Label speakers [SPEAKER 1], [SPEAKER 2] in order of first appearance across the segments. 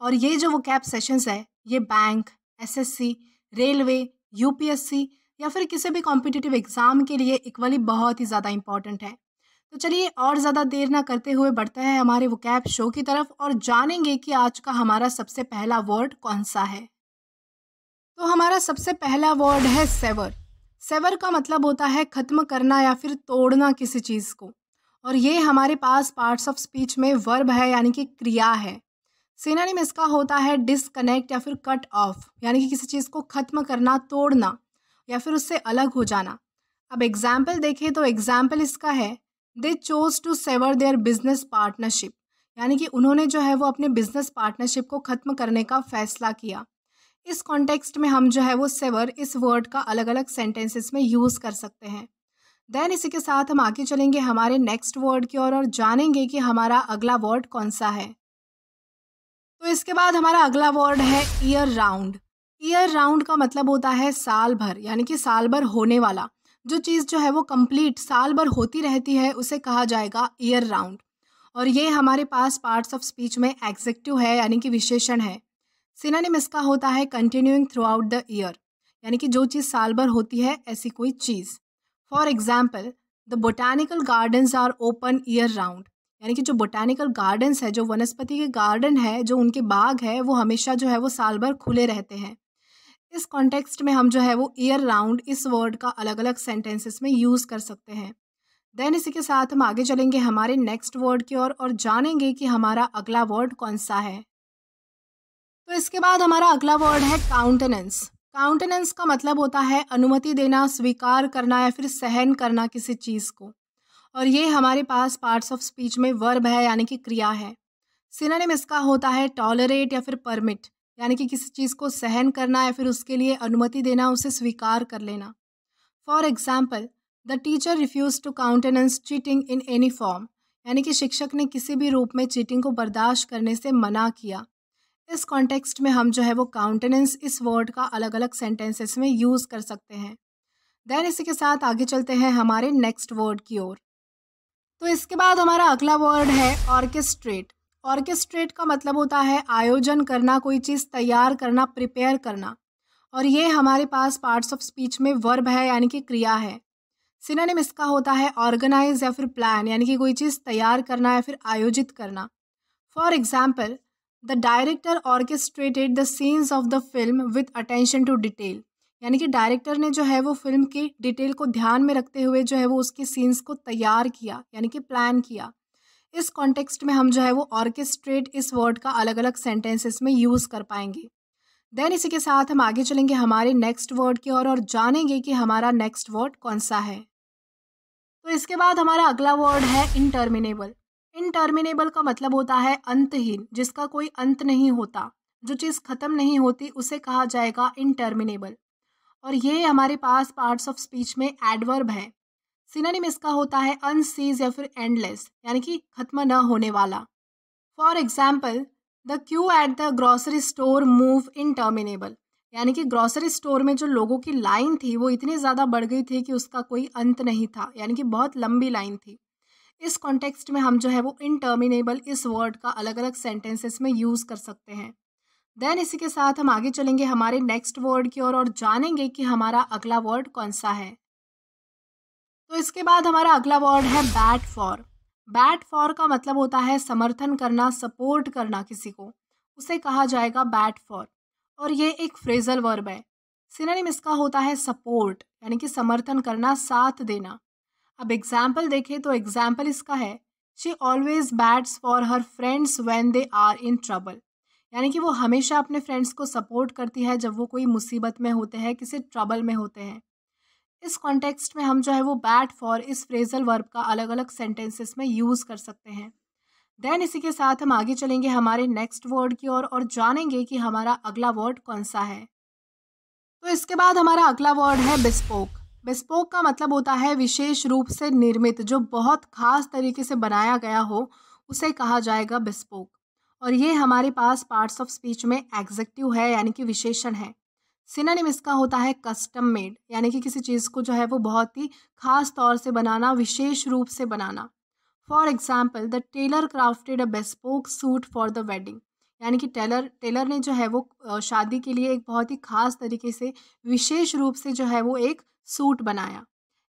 [SPEAKER 1] और ये जो वो कैब सेशंस है ये बैंक एसएससी, रेलवे यूपीएससी या फिर किसी भी कॉम्पिटिटिव एग्ज़ाम के लिए इक्वली बहुत ही ज़्यादा इम्पॉर्टेंट है तो चलिए और ज़्यादा देर ना करते हुए बढ़ते हैं हमारे वो कैब शो की तरफ और जानेंगे कि आज का हमारा सबसे पहला वर्ड कौन सा है तो हमारा सबसे पहला वर्ड है सेवर सेवर का मतलब होता है ख़त्म करना या फिर तोड़ना किसी चीज़ को और ये हमारे पास पार्ट्स ऑफ स्पीच में वर्ब है यानी कि क्रिया है में इसका होता है डिसकनेक्ट या फिर कट ऑफ यानी कि किसी चीज़ को ख़त्म करना तोड़ना या फिर उससे अलग हो जाना अब एग्जाम्पल देखें तो एग्जाम्पल इसका है they chose to sever their business partnership यानी कि उन्होंने जो है वो अपने बिजनेस पार्टनरशिप को ख़त्म करने का फैसला किया इस कॉन्टेक्स्ट में हम जो है वो सेवर इस वर्ड का अलग अलग सेंटेंसेस में यूज़ कर सकते हैं देन इसी के साथ हम आगे चलेंगे हमारे नेक्स्ट वर्ड की ओर और, और जानेंगे कि हमारा अगला वर्ड कौन सा है तो इसके बाद हमारा अगला वर्ड है ईयर राउंड ईयर राउंड का मतलब होता है साल भर यानी कि साल भर होने वाला जो चीज़ जो है वो कंप्लीट साल भर होती रहती है उसे कहा जाएगा ईयर राउंड और ये हमारे पास पार्ट्स ऑफ स्पीच में एग्जेक्टिव है यानी कि विशेषण है सिनानिम इसका होता है continuing throughout the year यानी कि जो चीज़ साल भर होती है ऐसी कोई चीज़ for example the botanical gardens are open year round यानी कि जो बोटैनिकल गार्डन्स है जो वनस्पति के गार्डन है जो उनके बाग है वो हमेशा जो है वो साल भर खुले रहते हैं इस कॉन्टेक्स्ट में हम जो है वो ईयर राउंड इस वर्ड का अलग अलग सेंटेंसेस में यूज़ कर सकते हैं देन इसी के साथ हम आगे चलेंगे हमारे नेक्स्ट वर्ड की ओर और, और जानेंगे कि हमारा अगला वर्ड कौन सा है तो इसके बाद हमारा अगला वर्ड है काउंटेनेंस काउंटेनेंस का मतलब होता है अनुमति देना स्वीकार करना या फिर सहन करना किसी चीज़ को और ये हमारे पास पार्ट्स ऑफ स्पीच में वर्ब है यानी कि क्रिया है सिनानिम इसका होता है टॉलरेट या फिर परमिट यानी कि किसी चीज़ को सहन करना या फिर उसके लिए अनुमति देना उसे स्वीकार कर लेना for example the teacher refuse to countenance cheating in any form यानी कि शिक्षक ने किसी भी रूप में चीटिंग को बर्दाश्त करने से मना किया इस कॉन्टेक्स्ट में हम जो है वो काउंटेनेंस इस वर्ड का अलग अलग सेंटेंसेस में यूज़ कर सकते हैं देन इसी के साथ आगे चलते हैं हमारे नेक्स्ट वर्ड की ओर तो इसके बाद हमारा अगला वर्ड है ऑर्केस्ट्रेट ऑर्केस्ट्रेट का मतलब होता है आयोजन करना कोई चीज़ तैयार करना प्रिपेयर करना और ये हमारे पास पार्ट्स ऑफ स्पीच में वर्ब है यानी कि क्रिया है सिनोनिम इसका होता है ऑर्गेनाइज या फिर प्लान यानी कि कोई चीज़ तैयार करना या फिर आयोजित करना for example the director orchestrated the scenes of the film with attention to detail यानी कि डायरेक्टर ने जो है वो फिल्म के डिटेल को ध्यान में रखते हुए जो है वो उसके सीन्स को तैयार किया यानी कि प्लान किया इस कॉन्टेक्स्ट में हम जो है वो ऑर्केस्ट्रेट इस वर्ड का अलग अलग सेंटेंसेस में यूज़ कर पाएंगे देन इसी के साथ हम आगे चलेंगे हमारे नेक्स्ट वर्ड की ओर और जानेंगे कि हमारा नेक्स्ट वर्ड कौन सा है तो इसके बाद हमारा अगला वर्ड है इंटर्मिनेबल इनटर्मिनेबल का मतलब होता है अंतहीन जिसका कोई अंत नहीं होता जो चीज़ ख़त्म नहीं होती उसे कहा जाएगा इंटर्मिनेबल और ये हमारे पास पार्ट्स ऑफ स्पीच में एडवर्ब है सिनोनिम इसका होता है अनसीज या फिर एंडलेस यानी कि खत्म न होने वाला for example the queue at the grocery store move interminable यानी कि ग्रॉसरी स्टोर में जो लोगों की लाइन थी वो इतनी ज़्यादा बढ़ गई थी कि उसका कोई अंत नहीं था यानी कि बहुत लंबी लाइन थी इस कॉन्टेक्स्ट में हम जो है वो इनटर्मिनेबल इस वर्ड का अलग अलग सेंटेंसेस में यूज़ कर सकते हैं देन इसी के साथ हम आगे चलेंगे हमारे नेक्स्ट वर्ड की ओर और, और जानेंगे कि हमारा अगला वर्ड कौन सा है तो इसके बाद हमारा अगला वर्ड है बैट फॉर बैट फॉर का मतलब होता है समर्थन करना सपोर्ट करना किसी को उसे कहा जाएगा बैट फॉर और ये एक फ्रेजल वर्ब है सिनेम इसका होता है सपोर्ट यानी कि समर्थन करना साथ देना अब एग्जाम्पल देखें तो एग्जाम्पल इसका है she always bats for her friends when they are in trouble यानी कि वो हमेशा अपने फ्रेंड्स को सपोर्ट करती है जब वो कोई मुसीबत में होते हैं किसी ट्रबल में होते हैं इस कॉन्टेक्स्ट में हम जो है वो बैट फॉर इस फ्रेजल वर्ब का अलग अलग सेंटेंसेस में यूज़ कर सकते हैं देन इसी के साथ हम आगे चलेंगे हमारे नेक्स्ट वर्ड की ओर और, और जानेंगे कि हमारा अगला वर्ड कौन सा है तो इसके बाद हमारा अगला वर्ड है बिस्पोक बिस्पोक का मतलब होता है विशेष रूप से निर्मित जो बहुत खास तरीके से बनाया गया हो उसे कहा जाएगा बिस्पोक और ये हमारे पास पार्ट्स ऑफ स्पीच में एग्जेक्टिव है यानी कि विशेषण है सिनानिम इसका होता है कस्टम मेड यानी कि किसी चीज़ को जो है वो बहुत ही खास तौर से बनाना विशेष रूप से बनाना for example the tailor crafted a bespoke suit for the wedding यानी कि टेलर टेलर ने जो है वो शादी के लिए एक बहुत ही खास तरीके से विशेष रूप से जो है वो एक सूट बनाया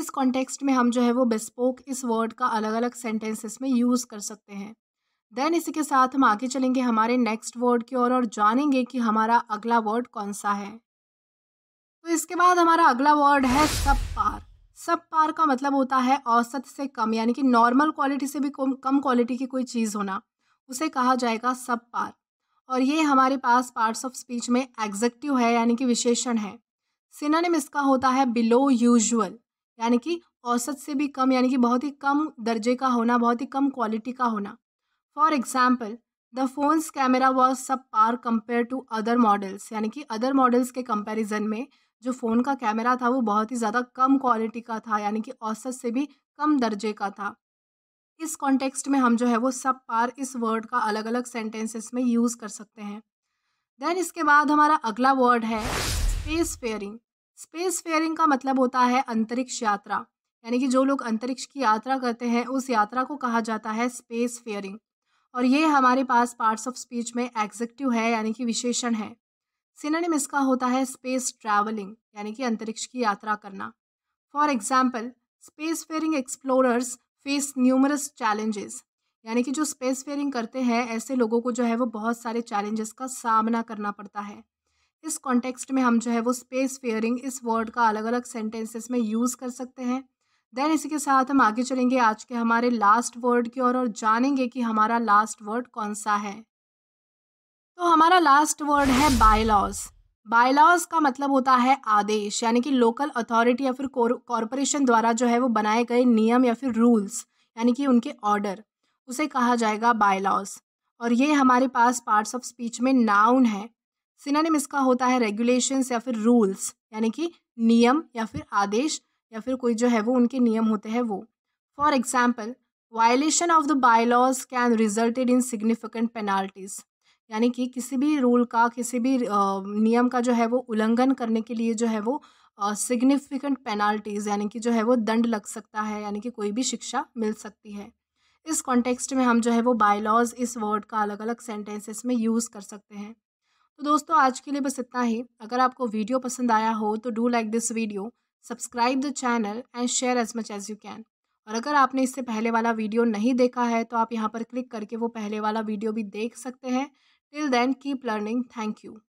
[SPEAKER 1] इस कॉन्टेक्स्ट में हम जो है वो बेस्पोक इस वर्ड का अलग अलग सेंटेंसेस में यूज़ कर सकते हैं देन इसी के साथ हम आगे चलेंगे हमारे नेक्स्ट वर्ड की ओर और, और जानेंगे कि हमारा अगला वर्ड कौन सा है तो इसके बाद हमारा अगला वर्ड है सब पार सब पार का मतलब होता है औसत से कम यानी कि नॉर्मल क्वालिटी से भी कम कम क्वालिटी की कोई चीज़ होना उसे कहा जाएगा सब पार और ये हमारे पास पार्ट्स ऑफ स्पीच में एग्जेक्टिव है यानी कि विशेषण है सिनानिम इसका होता है बिलो यूजुअल यानी कि औसत से भी कम यानी कि बहुत ही कम दर्जे का होना बहुत ही कम क्वालिटी का होना for example the phone's camera was subpar compare to other models यानी कि अदर मॉडल्स के कंपेरिजन में जो फ़ोन का कैमरा था वो बहुत ही ज़्यादा कम क्वालिटी का था यानी कि औसत से भी कम दर्जे का था इस कॉन्टेक्स्ट में हम जो है वो सब पार इस वर्ड का अलग अलग सेंटेंसेस में यूज़ कर सकते हैं देन इसके बाद हमारा अगला वर्ड है स्पेस फेयरिंग स्पेस फेयरिंग का मतलब होता है अंतरिक्ष यात्रा यानी कि जो लोग अंतरिक्ष की यात्रा करते हैं उस यात्रा को कहा जाता है स्पेस फेयरिंग और ये हमारे पास पार्ट्स ऑफ स्पीच में एग्जेक्टिव है यानी कि विशेषण है सिनेम इसका होता है स्पेस ट्रैवलिंग यानी कि अंतरिक्ष की यात्रा करना for example spacefaring explorers face numerous challenges यानी कि जो स्पेस फेयरिंग करते हैं ऐसे लोगों को जो है वो बहुत सारे चैलेंजेस का सामना करना पड़ता है इस कॉन्टेक्स्ट में हम जो है वो स्पेस फेयरिंग इस वर्ड का अलग अलग सेंटेंसेस में यूज़ कर सकते हैं देन इसी के साथ हम आगे चलेंगे आज के हमारे लास्ट वर्ड की ओर और, और जानेंगे कि हमारा लास्ट वर्ड कौन सा है तो हमारा लास्ट वर्ड है बायलॉज बायलॉज का मतलब होता है आदेश यानी कि लोकल अथॉरिटी या फिर कॉरपोरेशन द्वारा जो है वो बनाए गए नियम या फिर रूल्स यानी कि उनके ऑर्डर उसे कहा जाएगा बायलॉज और ये हमारे पास पार्ट्स ऑफ स्पीच में नाउन है सिनानिम इसका होता है रेगुलेशंस या फिर रूल्स यानी कि नियम या फिर आदेश या फिर कोई जो है वो उनके नियम होते हैं वो for example violation of the bylaws can resulted in significant penalties यानी कि किसी भी रूल का किसी भी नियम का जो है वो उल्लंघन करने के लिए जो है वो सिग्निफिकेंट पेनाल्टीज़ यानी कि जो है वो दंड लग सकता है यानी कि कोई भी शिक्षा मिल सकती है इस कॉन्टेक्स्ट में हम जो है वो बायलॉज इस वर्ड का अलग अलग सेंटेंसेस में यूज़ कर सकते हैं तो दोस्तों आज के लिए बस इतना ही अगर आपको वीडियो पसंद आया हो तो do like this video subscribe the channel and share as much as you can और अगर आपने इससे पहले वाला वीडियो नहीं देखा है तो आप यहाँ पर क्लिक करके वो पहले वाला वीडियो भी देख सकते हैं till then keep learning thank you